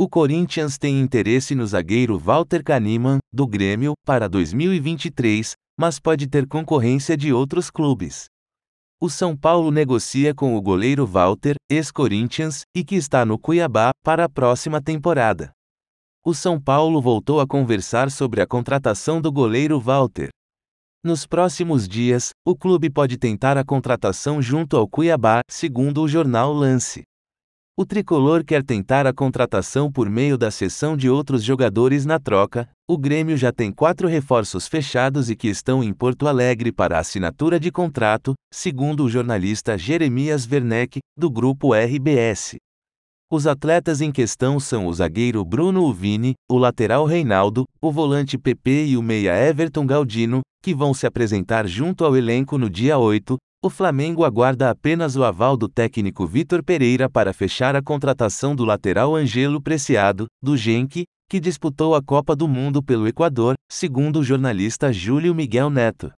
O Corinthians tem interesse no zagueiro Walter Kahneman, do Grêmio, para 2023, mas pode ter concorrência de outros clubes. O São Paulo negocia com o goleiro Walter, ex-Corinthians, e que está no Cuiabá, para a próxima temporada. O São Paulo voltou a conversar sobre a contratação do goleiro Walter. Nos próximos dias, o clube pode tentar a contratação junto ao Cuiabá, segundo o jornal Lance. O tricolor quer tentar a contratação por meio da cessão de outros jogadores na troca. O Grêmio já tem quatro reforços fechados e que estão em Porto Alegre para assinatura de contrato, segundo o jornalista Jeremias Werneck, do grupo RBS. Os atletas em questão são o zagueiro Bruno Uvini, o lateral Reinaldo, o volante PP e o meia Everton Galdino, que vão se apresentar junto ao elenco no dia 8, o Flamengo aguarda apenas o aval do técnico Vitor Pereira para fechar a contratação do lateral Angelo Preciado, do Genk, que disputou a Copa do Mundo pelo Equador, segundo o jornalista Júlio Miguel Neto.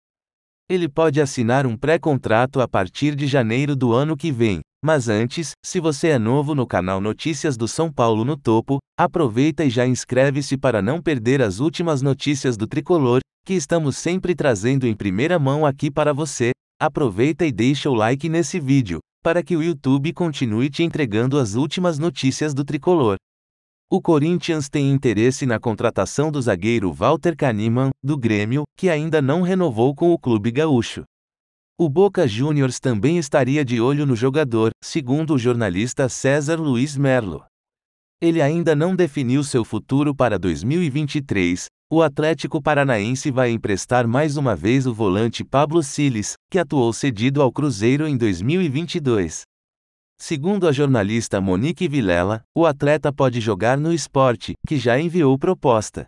Ele pode assinar um pré-contrato a partir de janeiro do ano que vem. Mas antes, se você é novo no canal Notícias do São Paulo no Topo, aproveita e já inscreve-se para não perder as últimas notícias do tricolor, que estamos sempre trazendo em primeira mão aqui para você, Aproveita e deixa o like nesse vídeo, para que o YouTube continue te entregando as últimas notícias do tricolor. O Corinthians tem interesse na contratação do zagueiro Walter Kahneman, do Grêmio, que ainda não renovou com o clube gaúcho. O Boca Juniors também estaria de olho no jogador, segundo o jornalista César Luiz Merlo. Ele ainda não definiu seu futuro para 2023. O Atlético Paranaense vai emprestar mais uma vez o volante Pablo Siles, que atuou cedido ao Cruzeiro em 2022. Segundo a jornalista Monique Vilela, o atleta pode jogar no esporte, que já enviou proposta.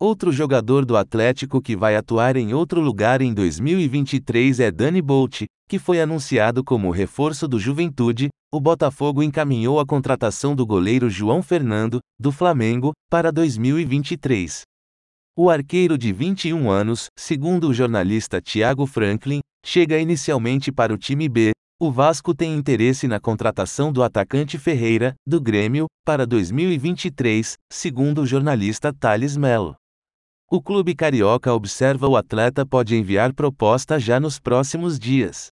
Outro jogador do Atlético que vai atuar em outro lugar em 2023 é Dani Bolt, que foi anunciado como reforço do Juventude, o Botafogo encaminhou a contratação do goleiro João Fernando, do Flamengo, para 2023. O arqueiro de 21 anos, segundo o jornalista Thiago Franklin, chega inicialmente para o time B. O Vasco tem interesse na contratação do atacante Ferreira, do Grêmio, para 2023, segundo o jornalista Thales Melo. O clube carioca observa o atleta pode enviar proposta já nos próximos dias.